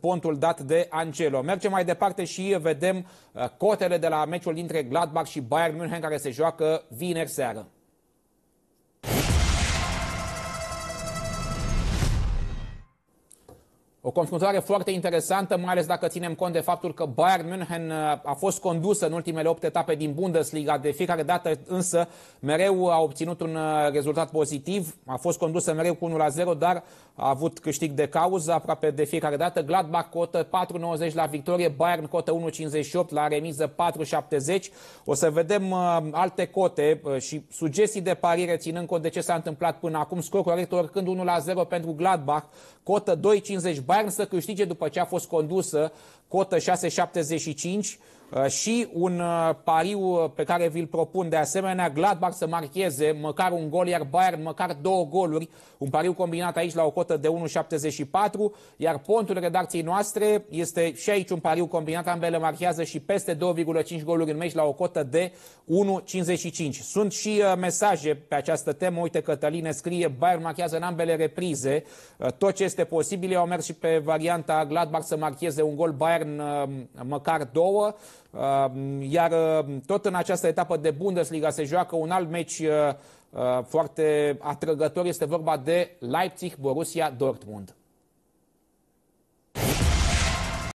pontul dat de Angelo. Mergem mai departe și vedem uh, cotele de la meciul dintre Gladbach și Bayern München care se joacă vineri seară. O confruntare foarte interesantă, mai ales dacă ținem cont de faptul că Bayern München uh, a fost condusă în ultimele 8 etape din Bundesliga, de fiecare dată însă mereu a obținut un uh, rezultat pozitiv, a fost condusă mereu cu 1-0, dar a avut câștig de cauză aproape de fiecare dată. Gladbach cotă 4,90 la victorie, Bayern cotă 1,58 la remiză 4,70. O să vedem uh, alte cote și sugestii de parire ținând cont de ce s-a întâmplat până acum. Scorul oricând 1-0 pentru Gladbach, cotă 2,50 Bayern să câștige după ce a fost condusă cotă 675 Uh, și un uh, pariu uh, pe care vi-l propun de asemenea, Gladbach să marcheze măcar un gol, iar Bayern măcar două goluri. Un pariu combinat aici la o cotă de 1,74, iar pontul redacției noastre este și aici un pariu combinat. Ambele marchează și peste 2,5 goluri în meci la o cotă de 1,55. Sunt și mesaje pe această temă. Uite, Cătăline scrie, Bayern marchează în ambele reprize. Tot ce este posibil, au mers și pe varianta Gladbach să marcheze un gol, Bayern măcar două. Ehm, iar ehm, tot în această etapă de Bundesliga se joacă un alt meci ehm, foarte atrăgător. Este vorba de Leipzig-Borussia Dortmund.